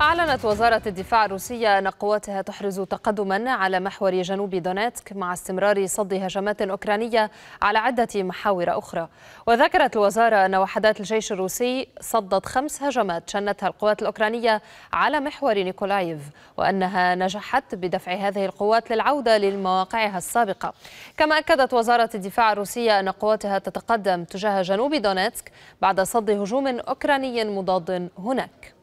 أعلنت وزارة الدفاع الروسية أن قواتها تحرز تقدما على محور جنوب دونيتسك مع استمرار صد هجمات أوكرانية على عدة محاور أخرى وذكرت الوزارة أن وحدات الجيش الروسي صدت خمس هجمات شنتها القوات الأوكرانية على محور نيكولايف وأنها نجحت بدفع هذه القوات للعودة لمواقعها السابقة كما أكدت وزارة الدفاع الروسية أن قواتها تتقدم تجاه جنوب دونيتسك بعد صد هجوم أوكراني مضاد هناك